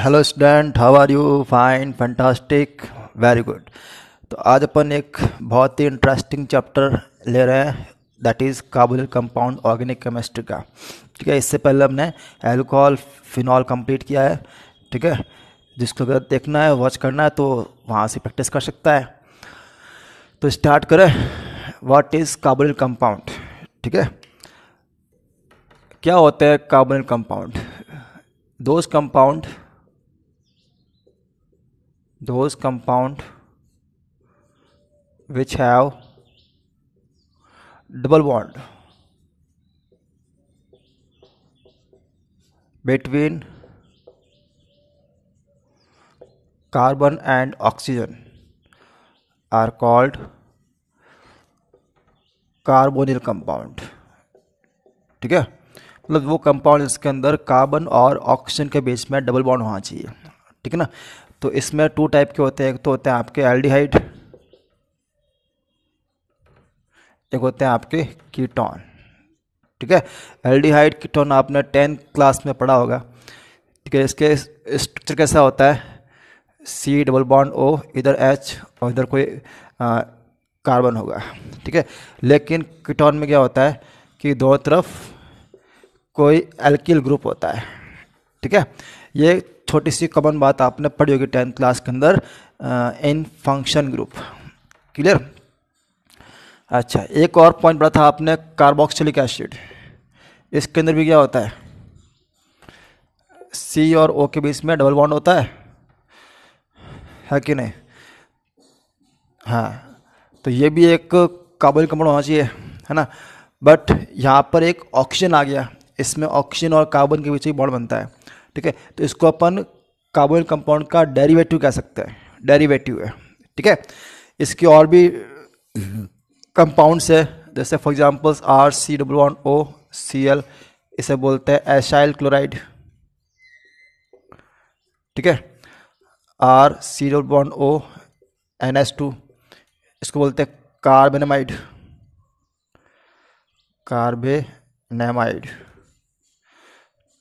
Hello student how are you fine fantastic very good तो आज अपन एक बहुत ही इंटरेस्टिंग चैप्टर ले रहे हैं that is carbonyl compound organic chemistry का ठीक है इससे पहले हमने एल्कोहल फिनॉल कंप्लीट किया है ठीक है जिसको अगर देखना है वॉच करना है तो वहाँ से प्रैक्टिस कर सकता है तो स्टार्ट करें वाट इज़ काबुल कंपाउंड ठीक है क्या होते हैं carbonyl compound those compound those compound which have double bond between carbon and oxygen are called carbonyl compound ठीक है मतलब वो कंपाउंड इसके अंदर कार्बन और ऑक्सीजन के बेस में डबल बॉन्ड होना चाहिए ठीक है ना तो इसमें टू टाइप के होते हैं एक तो होते हैं आपके एल्डिहाइड एक होते हैं आपके कीटोन ठीक है एल्डिहाइड कीटोन आपने टेंथ क्लास में पढ़ा होगा ठीक है इसके स्ट्रक्चर कैसा होता है सी डबल बॉन्ड ओ इधर एच और इधर कोई कार्बन होगा ठीक है लेकिन कीटोन में क्या होता है कि दो तरफ कोई एल्किल ग्रुप होता है ठीक है ये छोटी सी कॉमन बात आपने पढ़ी होगी टेंथ क्लास के अंदर इन फंक्शन ग्रुप क्लियर अच्छा एक और पॉइंट पढ़ा था आपने कार्बोक्सिलिक एसिड इसके अंदर भी क्या होता है सी और ओ के बीच में डबल बॉन्ड होता है है कि नहीं हाँ तो ये भी एक काबिल कंपाउंड होना चाहिए है ना बट यहाँ पर एक ऑक्सीजन आ गया इसमें ऑक्सीजन और कार्बन के बीच ही बॉन्ड बनता है ठीक है तो इसको अपन कार्बोनिल कंपाउंड का डेरिवेटिव कह सकते हैं डेरिवेटिव है ठीक है इसके और भी कंपाउंड्स है जैसे for examples R C W one O C L इसे बोलते हैं एशाइल क्लोराइड ठीक है R C W one O N S two इसको बोलते हैं कार्बेनेमाइड कार्बेनेमाइड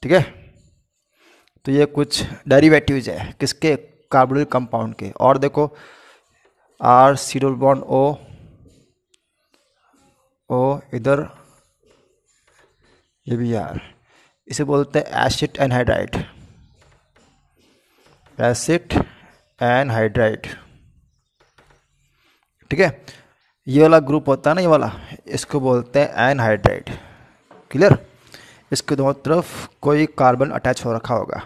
ठीक है तो ये कुछ डेरिवेटिव्स है किसके कार्बोनिल कंपाउंड के और देखो आर सीडोल बॉन्ड ओ ओ इधर ये भी आर इसे बोलते हैं एसिड एनहाइड्राइड एसिड एनहाइड्राइड ठीक है ये वाला ग्रुप होता है ना ये वाला इसको बोलते हैं एनहाइड्राइड क्लियर इसके दोनों तरफ कोई कार्बन अटैच हो रखा होगा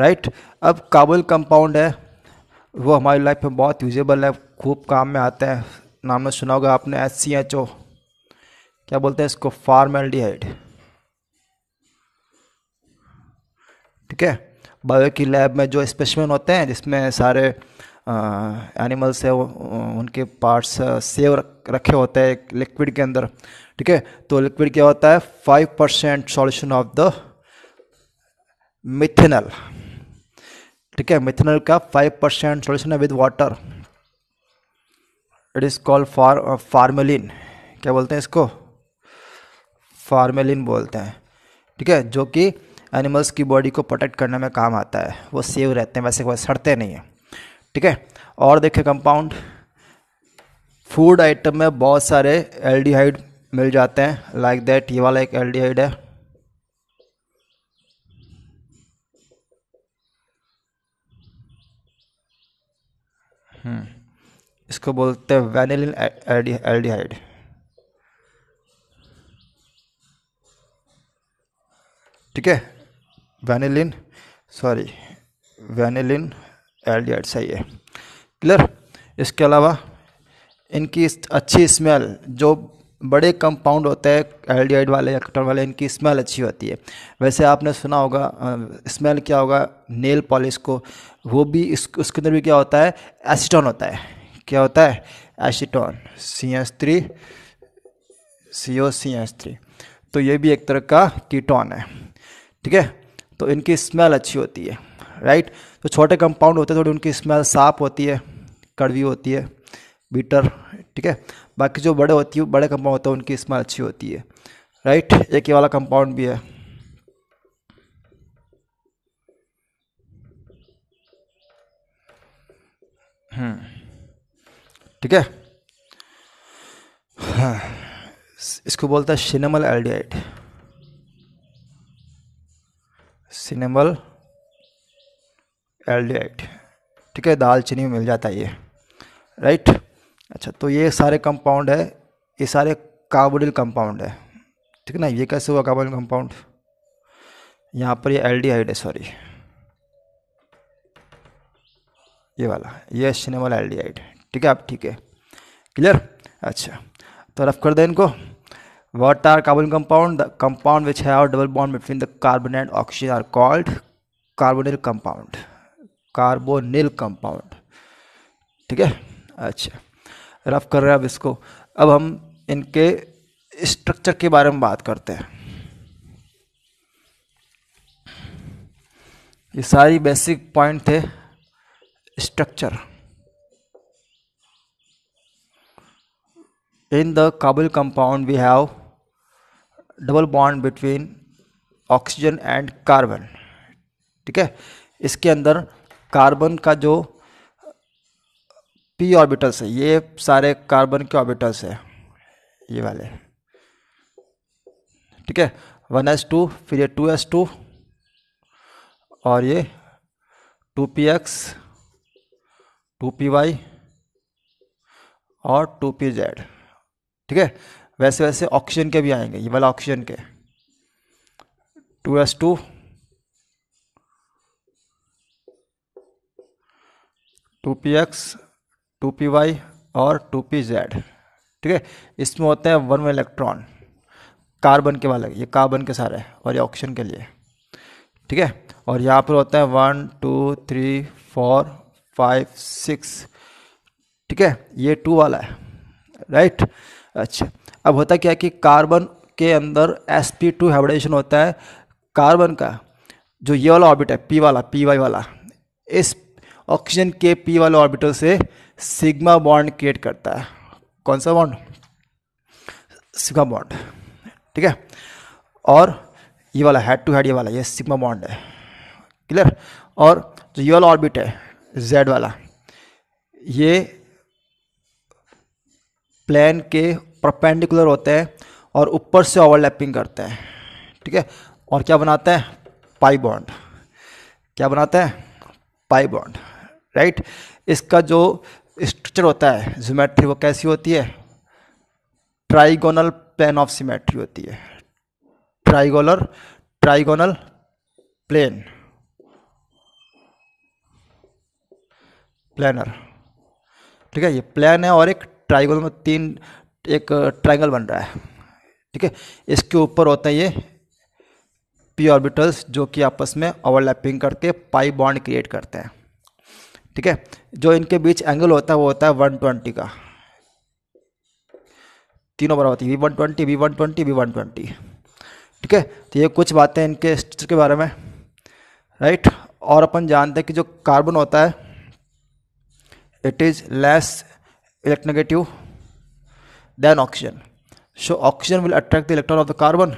राइट अब काबुल कंपाउंड है वो हमारी लाइफ में बहुत यूजेबल है खूब काम में आते हैं नाम में सुना होगा आपने एस सी एच ओ क्या बोलते हैं इसको फार्मेल्डिहाइड ठीक है बायो की लैब में जो स्पेशमैन होते हैं जिसमें सारे एनिमल्स है उनके पार्ट्स सेव रखे होते हैं लिक्विड के अंदर ठीक है तो लिक्विड क्या होता है five percent solution of the methanal ठीक है मिथेनल का फाइव परसेंट सोल्यूशन है with water it is called for formalin क्या बोलते हैं इसको फार्मेलिन बोलते हैं ठीक है जो कि एनिमल्स की बॉडी को प्रोटेक्ट करने में काम आता है वो सेव रहते हैं वैसे वैसे सड़ते नहीं हैं ठीक है और देखें कंपाउंड फूड आइटम में बहुत सारे एल्डिहाइड मिल जाते हैं लाइक like दैट ये वाला एक एल्डिहाइड है हम्म, इसको बोलते हैं वैनिलिन एल्डिहाइड ठीक है vanillin sorry vanillin L D सही है क्लियर इसके अलावा इनकी अच्छी स्मेल जो बड़े कंपाउंड होते हैं एल डी एड वाले या वाले इनकी स्मेल अच्छी होती है वैसे आपने सुना होगा स्मेल क्या होगा नेल पॉलिश को वो भी इस उसके अंदर भी क्या होता है एसीटोन होता है क्या होता है acetone C S three C O C S three तो ये भी एक तरह का कीटोन है ठीक है तो इनकी स्मेल अच्छी होती है राइट जो तो छोटे कंपाउंड होते हैं थोड़ी उनकी स्मेल साफ होती है कड़वी होती है बीटर ठीक है बाकी जो बड़े होती है बड़े कंपाउंड होते हैं उनकी स्मेल अच्छी होती है राइट एक ही वाला कंपाउंड भी है हम्म। ठीक है हाँ इसको बोलता है सिनेमल एल्डिहाइड सिनेमल एल्डिहाइड ठीक है दालचीनी में मिल जाता है ये राइट अच्छा तो ये सारे कंपाउंड है ये सारे कार्बोडिल कंपाउंड है ठीक है ना ये कैसे हुआ कार्बोडिल कंपाउंड यहाँ पर ये एल्डिहाइड है सॉरी ये वाला ये वाला एल्डिहाइड ठीक है आप ठीक है क्लियर अच्छा तो रफ कर दें इनको what are carbon compound the compound which have double bond between the carbon and oxygen are called carbonyl carbonyl compound ठीक है अच्छा रफ कर रहे हैं अब इसको अब हम इनके स्ट्रक्चर के बारे में बात करते हैं ये सारी बेसिक पॉइंट थे structure in the carbonyl compound we have double bond between oxygen and carbon ठीक है इसके अंदर कार्बन का जो पी ऑर्बिटल्स है ये सारे कार्बन के ऑर्बिटल्स है ये वाले ठीक है वन एस टू फिर ये टू एस टू और ये two P X two P Y और टू पी जेड ठीक है वैसे वैसे ऑक्सीजन के भी आएंगे ये वाला ऑक्सीजन के two S two two P X two P Y और टू पी जेड ठीक है इसमें होते हैं वन इलेक्ट्रॉन कार्बन के वाले ये कार्बन के सारे और ये ऑक्सीजन के लिए ठीक है और यहाँ पर होते हैं one two three four five six ठीक है ये टू वाला है राइट अच्छा अब होता क्या है कि कार्बन के अंदर एस पी टू हाइब्रिडेशन होता है कार्बन का जो ये वाला ऑर्बिट है पी वाला पी वाई वाला इस ऑक्सीजन के पी वाले ऑर्बिटल से सिग्मा बॉन्ड क्रिएट करता है कौन सा बॉन्ड सिग्मा बॉन्ड ठीक है और ये वाला हेड टू हेड ये वाला ये सिग्मा बॉन्ड है क्लियर और जो ये वाला ऑर्बिट है जेड वाला ये प्लेन के परपेंडिकुलर होते हैं और ऊपर से ओवरलैपिंग करते हैं ठीक है और क्या बनाते हैं पाई बॉन्ड क्या बनाते हैं पाई बॉन्ड राइट इसका जो स्ट्रक्चर होता है जोमेट्री वो कैसी होती है ट्राइगोनल प्लेन ऑफ सिमेट्री होती है ट्राइगोलर ट्राइगोनल प्लेन प्लानर ठीक है ये प्लान है और एक ट्राइगोनल में तीन एक ट्राइंगल uh, बन रहा है ठीक है इसके ऊपर होते हैं ये पी ऑर्बिटल्स जो कि आपस में ओवरलैपिंग करके पाई बॉन्ड क्रिएट करते हैं ठीक है जो इनके बीच एंगल होता है वो होता है वन ट्वेंटी का तीनों बराबर होती है V one twenty V one twenty V one twenty ठीक है तो ये कुछ बातें इनके स्ट्रक्चर के बारे में राइट और अपन जानते हैं कि जो कार्बन होता है it is less electronegative than oxygen so oxygen will attract the electron of the carbon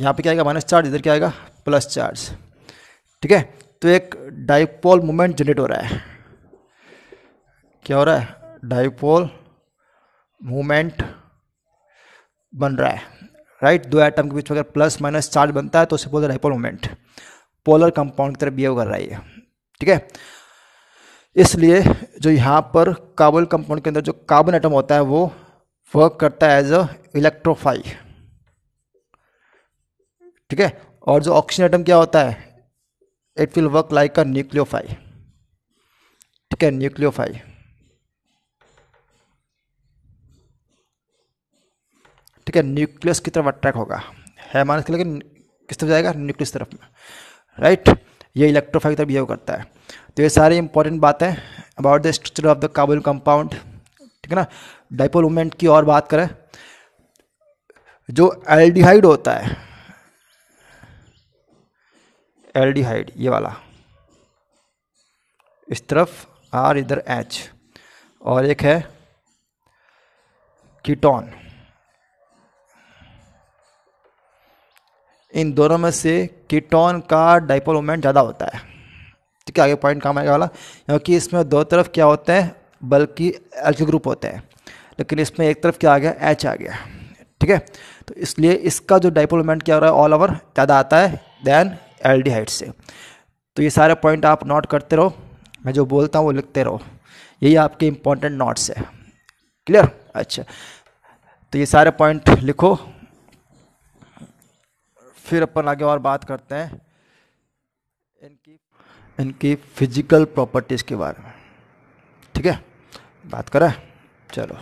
यहाँ पे क्या आएगा माइनस चार्ज इधर क्या आएगा प्लस चार्ज ठीक है तो एक डाइपोल मोमेंट जनरेट हो रहा है क्या हो रहा है डाइपोल मोमेंट बन रहा है राइट right? दो आइटम के बीच में अगर प्लस माइनस चार्ज बनता है तो उसे बोलते हैं डाइपोल मोमेंट पोलर कंपाउंड की तरह बिहेव कर रहा है ठीक है इसलिए जो यहाँ पर कार्बन कंपाउंड के अंदर जो कार्बन आइटम होता है वो वर्क करता है एज अ इलेक्ट्रोफाई ठीक है और जो ऑक्सीजन आइटम क्या होता है it will work like a nucleophile ठीक है न्यूक्लियोफाई ठीक है न्यूक्लियस की तरफ अट्रैक्ट होगा है माइनस के लेकिन किस तरफ जाएगा न्यूक्लियस तरफ में राइट ये इलेक्ट्रोफाई की तरफ बिहेव करता है तो ये सारी इंपॉर्टेंट बातें about the structure of the carbonyl compound ठीक है ना डाइपोल मूवमेंट की और बात करें जो एल्डिहाइड होता है एल्डिहाइड ये वाला इस तरफ आर इधर एच और एक है कीटोन इन दोनों में से कीटोन का डाइपोल मोमेंट ज़्यादा होता है ठीक है आगे पॉइंट काम आएगा वाला क्योंकि इसमें दो तरफ क्या होते हैं बल्कि एल्किल ग्रुप होते हैं लेकिन इसमें एक तरफ क्या आ गया एच आ गया ठीक है तो इसलिए इसका जो डाइपोल मोमेंट क्या हो रहा है ऑल ओवर ज़्यादा आता है देन एल्डिहाइड से तो ये सारे पॉइंट आप नोट करते रहो मैं जो बोलता हूँ वो लिखते रहो यही आपके इम्पोर्टेंट नोट्स है क्लियर अच्छा तो ये सारे पॉइंट लिखो फिर अपन आगे और बात करते हैं इनकी इनकी फिजिकल प्रॉपर्टीज़ के बारे में ठीक है बात करें चलो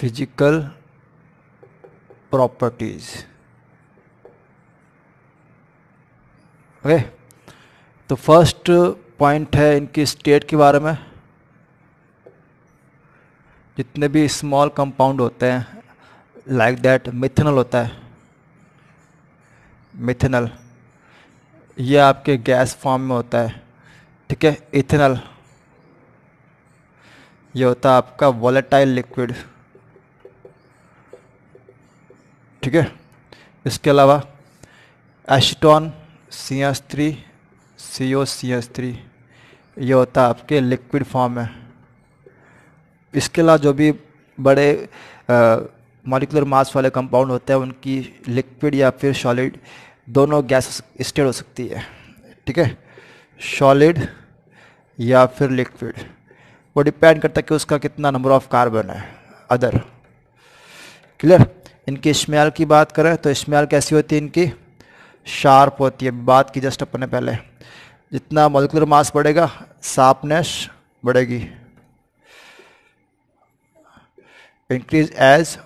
फिजिकल प्रॉपर्टीज़ ओके तो फर्स्ट पॉइंट है इनकी स्टेट के बारे में जितने भी स्मॉल कंपाउंड होते हैं लाइक दैट मिथेनल होता है मिथेनल ये आपके गैस फॉर्म में होता है ठीक है इथेनल ये होता है आपका वॉलेटाइल लिक्विड ठीक है इसके अलावा acetone C S three C O C S three ये होता है आपके लिक्विड फॉर्म में इसके अलावा जो भी बड़े मॉलिकुलर मास वाले कंपाउंड होते हैं उनकी लिक्विड या फिर सॉलिड दोनों गैस स्टेट हो सकती है ठीक है सॉलिड या फिर लिक्विड वो डिपेंड करता है कि उसका कितना नंबर ऑफ कार्बन है अदर क्लियर इनकी स्मेल की बात करें तो स्मेल कैसी होती है इनकी शार्प होती है बात की जस्ट अपन ने पहले जितना मोलिकुलर मास बढ़ेगा शार्पनेस बढ़ेगी increase as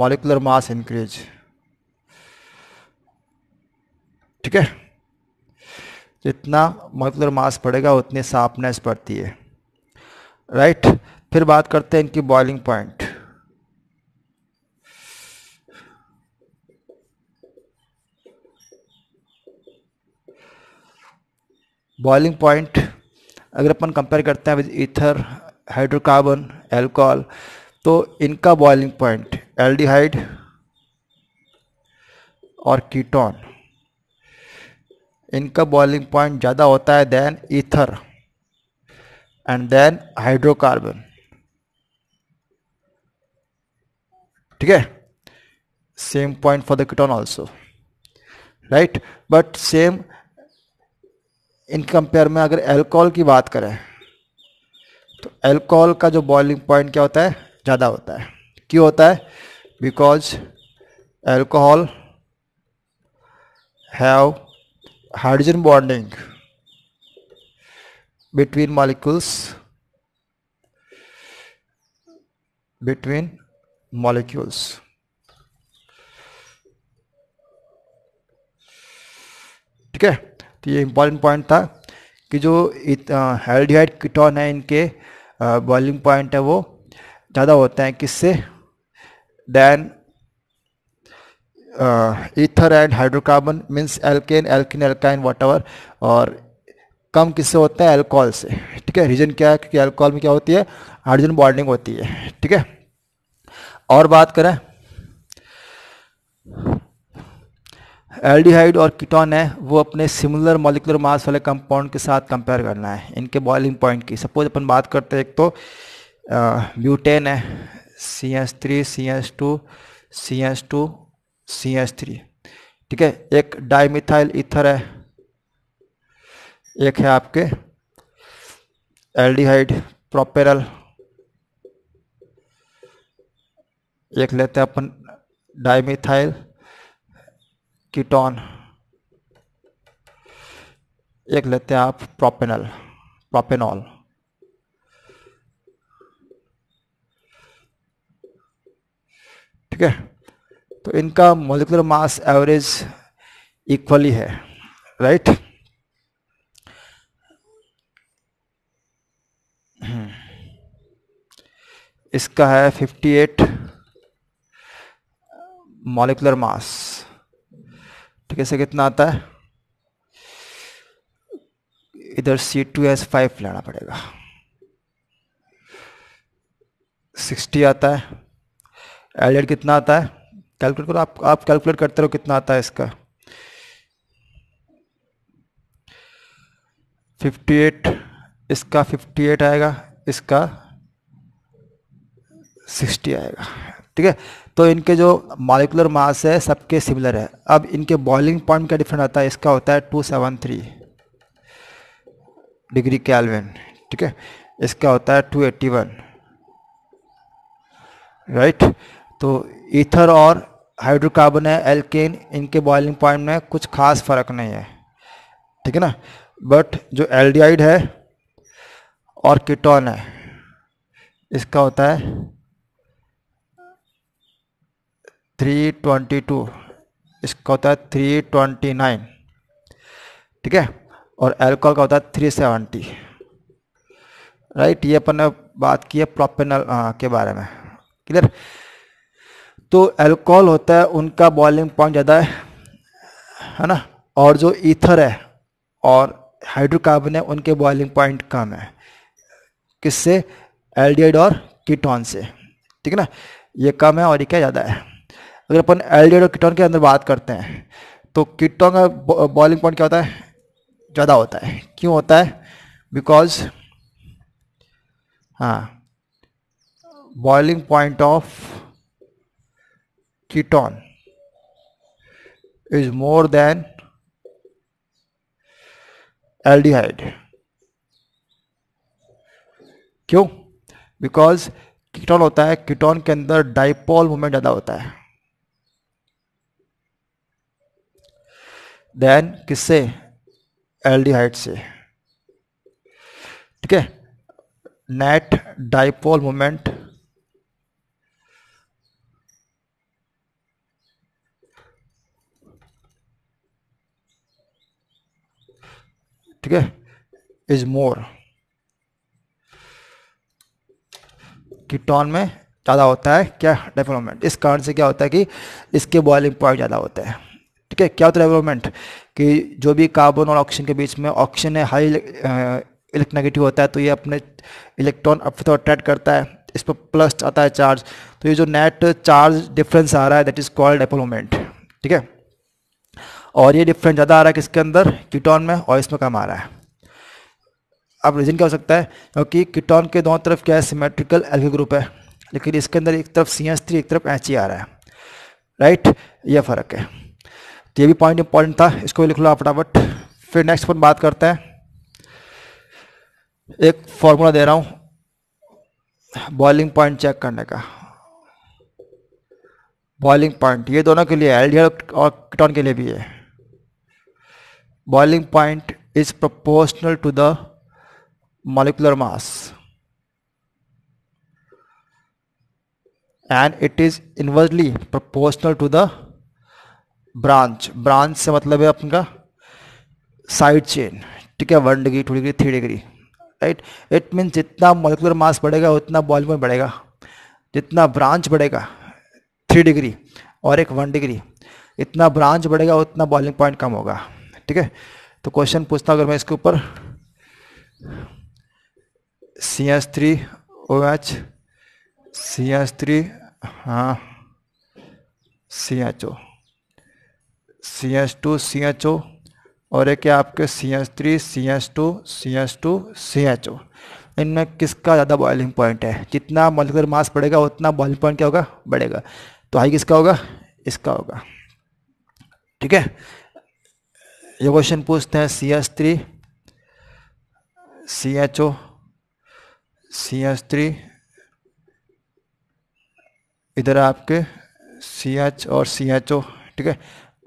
molecular mass increase ठीक है जितना मोलिकुलर मास बढ़ेगा उतनी शार्पनेस बढ़ती है राइट right? फिर बात करते हैं इनकी बॉइलिंग पॉइंट बॉइलिंग पॉइंट अगर अपन कंपेयर करते हैं विद ईथर हाइड्रोकार्बन एल्कोहल तो इनका बॉइलिंग पॉइंट एल्डिहाइड और कीटोन इनका बॉइलिंग पॉइंट ज़्यादा होता है than ether and then hydrocarbon ठीक है same point for the ketone also right but same in compare में अगर एल्कोहल की बात करें तो एल्कोहल का जो बॉइलिंग पॉइंट क्या होता है ज़्यादा होता है क्यों होता है because alcohol have hydrogen bonding between molecules between molecules ठीक है तो ये इम्पॉर्टेंट पॉइंट था कि जो हेल्डिहाइड कीटोन है इनके बॉइलिंग पॉइंट है वो ज़्यादा होते हैं किससे than ether and hydrocarbon means alkane alkene alkyne water और कम किससे होते हैं एल्कोहल से ठीक है रीजन क्या है क्योंकि एल्कोहल में क्या होती है हाइड्रोजन बॉन्डिंग होती है ठीक है और बात करें एल्डिहाइड और कीटोन है वो अपने सिमिलर मॉलिकुलर मास वाले कंपाउंड के साथ कंपेयर करना है इनके बॉइलिंग पॉइंट की सपोज अपन बात करते हैं एक तो ब्यूटेन है C S three C S two C S two C S three ठीक है एक डाईमिथाइल इथर है एक है आपके एल्डिहाइड प्रोपेरल एक लेते हैं अपन डाईमिथाइल कीटोन एक लेते हैं आप प्रोपेनल प्रोपेनॉल ठीक है तो इनका मोलिकुलर मास एवरेज इक्वली है राइट इसका है 58 मॉलिकुलर मास तो कैसे कितना आता है इधर सी टू एस फाइव लेना पड़ेगा सिक्सटी आता है एल कितना आता है कैलकुलेट करो आप आप कैलकुलेट करते रहो कितना आता है इसका फिफ्टी एट इसका फिफ्टी एट आएगा इसका सिक्सटी आएगा ठीक है तो इनके जो मालिकुलर मास है सबके सिमिलर है अब इनके बॉइलिंग पॉइंट क्या डिफरेंट आता है इसका होता है two seven three degree Kelvin ठीक है इसका होता है टू एट्टी वन राइट तो ईथर और हाइड्रोकार्बन है एल्केन इनके बॉइलिंग पॉइंट में कुछ खास फ़र्क नहीं है ठीक है ना बट जो एल्डिहाइड है और कीटोन है इसका होता है थ्री ट्वेंटी टू इसका होता है थ्री ट्वेंटी नाइन ठीक है और एल्कोहल का होता है थ्री सेवेंटी राइट ये अपन ने बात की है प्रोपेनल के बारे में क्लियर तो एल्कोहल होता है उनका बॉइलिंग पॉइंट ज़्यादा है है ना और जो ईथर है और हाइड्रोकार्बन है उनके बॉइलिंग पॉइंट कम है किससे एल्डिहाइड और कीटोन से ठीक है ना ये कम है और ये क्या ज़्यादा है अगर अपन एल और किटोन के अंदर बात करते हैं तो किटोन का बॉइलिंग पॉइंट क्या होता है ज़्यादा होता है क्यों होता है बिकॉज हाँ boiling point of ketone is more than aldehyde क्यों बिकॉज कीटोन होता है कीटोन के अंदर डाइपोल मूवमेंट ज़्यादा होता है देन किससे एल्डिहाइड से ठीक है नेट डाइपोल मोमेंट ठीक है इज मोर कीटोन में ज़्यादा होता है क्या डेवलपमेंट इस कारण से क्या होता है कि इसके बॉइलिंग पॉइंट ज़्यादा होता है ठीक है क्या होता है डेवलपमेंट कि जो भी कार्बन और ऑक्सीजन के बीच में ऑक्सीजन है हाई इलेक्ट्रोनेगेटिव होता है तो ये अपने इलेक्ट्रॉन अपने अट्रैक्ट करता है इस पर प्लस आता है चार्ज तो ये जो नेट चार्ज डिफरेंस आ रहा है दैट इज़ कॉल्ड डेवलपमेंट ठीक है और ये डिफरेंस ज़्यादा आ रहा है किसके अंदर कीटोन में और इसमें कम आ रहा है अब रीज़न क्या हो सकता है क्योंकि कीटोन के दोनों तरफ क्या है सिमेट्रिकल एल्गी ग्रुप है लेकिन इसके अंदर एक तरफ सी एस थ्री एक तरफ एच ई आ रहा है राइट यह फ़र्क है तो ये भी पॉइंट इंपॉर्टेंट था इसको भी लिख लो फटाफट फिर नेक्स्ट पर बात करते हैं एक फॉर्मूला दे रहा हूँ बॉइलिंग पॉइंट चेक करने का बॉइलिंग पॉइंट ये दोनों के लिए एल्डिहाइल और कीटोन के लिए भी है boiling point is proportional to the molecular mass and it is inversely proportional to the branch branch से मतलब है अपन का साइड चेन ठीक है one degree two degree three degree right it means जितना मोलिकुलर मास बढ़ेगा उतना वॉल्यूम बढ़ेगा जितना ब्रांच बढ़ेगा थ्री डिग्री और एक वन डिग्री इतना ब्रांच बढ़ेगा उतना बॉइलिंग पॉइंट कम होगा ठीक है तो क्वेश्चन पूछता अगर मैं इसके ऊपर C S three O H C S three हाँ C H O C H two C H O और एक है आपके C H three C H two C H two C H O इनमें किसका ज़्यादा बॉइलिंग पॉइंट है जितना मलकुलर मास बढ़ेगा उतना बॉइलिंग पॉइंट क्या होगा बढ़ेगा तो हाई किसका होगा इसका होगा ठीक है ये क्वेश्चन पूछते हैं C H three C H O C H three इधर आपके सी एच और सी एच ओ ठीक है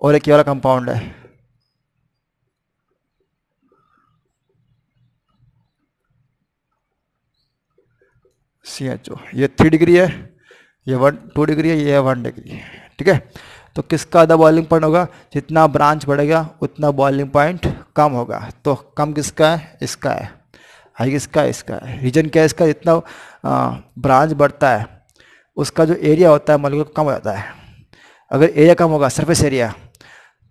और एक ये वाला कंपाउंड है सी एच ओ ये थ्री डिग्री है ये वन टू डिग्री है ये वन डिग्री है ठीक है तो किसका आधा बॉइलिंग पॉइंट होगा जितना ब्रांच बढ़ेगा उतना बॉइलिंग पॉइंट कम होगा तो कम किसका है इसका है हाई किसका है इसका है रीजन क्या है इसका जितना ब्रांच बढ़ता है उसका जो एरिया होता है मालिक कम हो जाता है अगर एरिया कम होगा सरफेस एरिया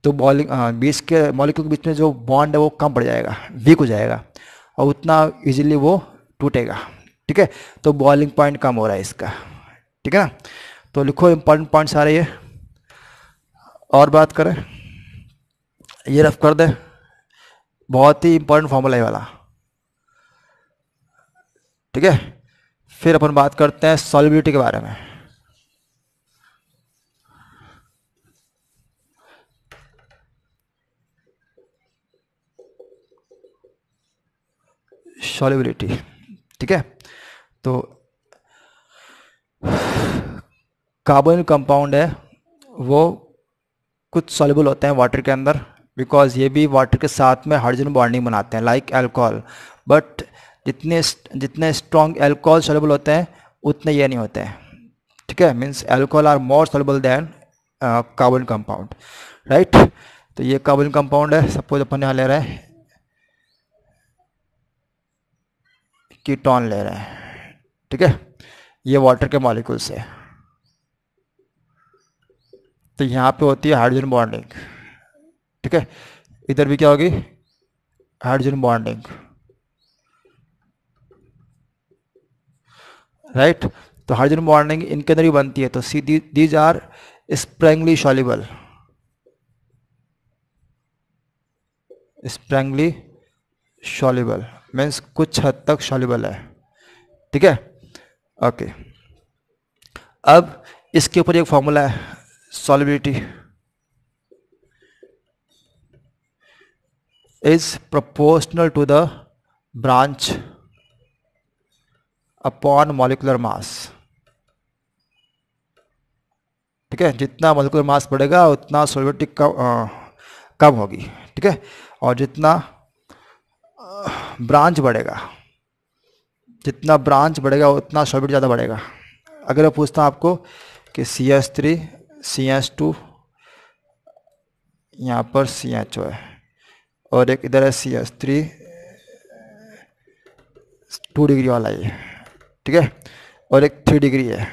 तो बॉलिंग हाँ, बीस के मॉलिक्यूल के बीच में जो बॉन्ड है वो कम पड़ जाएगा वीक हो जाएगा और उतना इजीली वो टूटेगा ठीक है तो बॉलिंग पॉइंट कम हो रहा है इसका ठीक है ना तो लिखो इम्पोर्टेंट पॉइंट सारे ये और बात करें ये रफ कर दे बहुत ही इम्पोर्टेंट फॉर्मूला है वाला ठीक है फिर अपन बात करते हैं सॉलिबिलिटी के बारे में सॉलिबिलिटी ठीक है तो कार्बन कंपाउंड है वो कुछ सॉलेबल होते हैं वाटर के अंदर बिकॉज ये भी वाटर के साथ में हाइड्रोजन बॉन्डिंग बनाते हैं लाइक एल्कोहल बट जितने जितने स्ट्रॉन्ग एल्कोहल सॉलिबल होते हैं उतने ये नहीं होते हैं ठीक है means alcohol are more soluble than carbon compound right तो ये कार्बन कंपाउंड है सपोज अपन यहाँ ले रहे हैं कीटोन ले रहे हैं ठीक है ये वाटर के मॉलिक्यूल्स है तो यहाँ पे होती है हाइड्रोजन बॉन्डिंग ठीक है इधर भी क्या होगी हाइड्रोजन बॉन्डिंग राइट तो हाइड्रोजन बॉन्डिंग इनके अंदर ही बनती है तो see these are sparingly soluble sparingly soluble means कुछ हद तक सॉल्यूबल है ठीक है ओके अब इसके ऊपर एक फॉर्मूला है solubility is proportional to the branch upon molecular mass ठीक है जितना मॉलिकुलर मास बढ़ेगा उतना सोलिबिलिटी कम कम होगी ठीक है और जितना ब्रांच बढ़ेगा जितना ब्रांच बढ़ेगा उतना सॉबिट ज़्यादा बढ़ेगा अगर मैं पूछता हूँ आपको कि C S three C S two यहाँ पर सी एच ओ है और एक इधर है C S three two degree वाला ये ठीक है और एक थ्री डिग्री है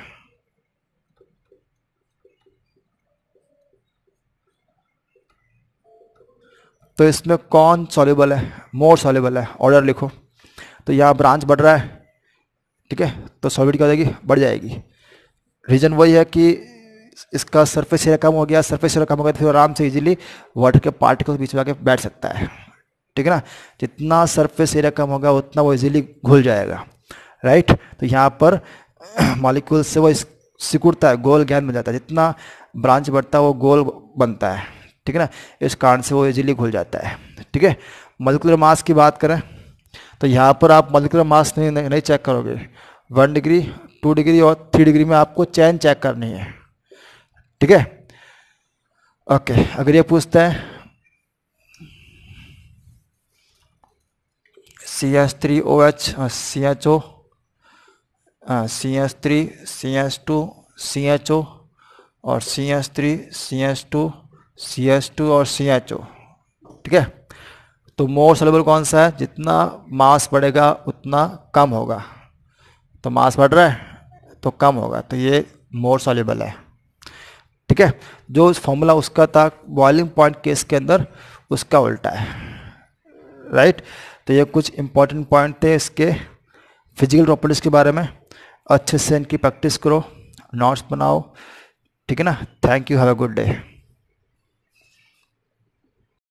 तो इसमें कौन सॉलेबल है मोर सॉलेबल है ऑर्डर लिखो तो यहाँ ब्रांच बढ़ रहा है ठीक है तो सॉलिड क्या हो जाएगी बढ़ जाएगी रीज़न वही है कि इसका सरफेस एरिया कम हो गया सरफेस एरिया कम हो गया तो फिर आराम से इजीली वाटर के पार्टिकल्स बीच में आके बैठ सकता है ठीक है ना जितना सरफेस एरिया कम होगा उतना वो इजीली घुल जाएगा राइट तो यहाँ पर मॉलिक्यूल से वो सिकुड़ता है गोल गेंद बन जाता है जितना ब्रांच बढ़ता है वो गोल बनता है ठीक है ना इस कारण से वो इजीली घुल जाता है ठीक है मलिकुलर मास की बात करें तो यहाँ पर आप मलिकुलर मास नहीं नहीं चेक करोगे वन डिग्री टू डिग्री और थ्री डिग्री में आपको चैन चेक करनी है ठीक है ओके अगर ये पूछता है C S three O H C H O C S three C S two C H O और C S three C S two C H two और सी एच ओ ठीक है तो मोर सलेबल कौन सा है जितना मास बढ़ेगा उतना कम होगा तो मास बढ़ रहा है तो कम होगा तो ये मोर सॉल्यूबल है ठीक है जो फॉर्मूला उसका था बॉइलिंग पॉइंट केस के अंदर उसका उल्टा है राइट तो ये कुछ इंपॉर्टेंट पॉइंट थे इसके फिजिकल प्रॉपर्टीज़ के बारे में अच्छे से इनकी प्रैक्टिस करो नोट्स बनाओ ठीक है ना thank you have a good day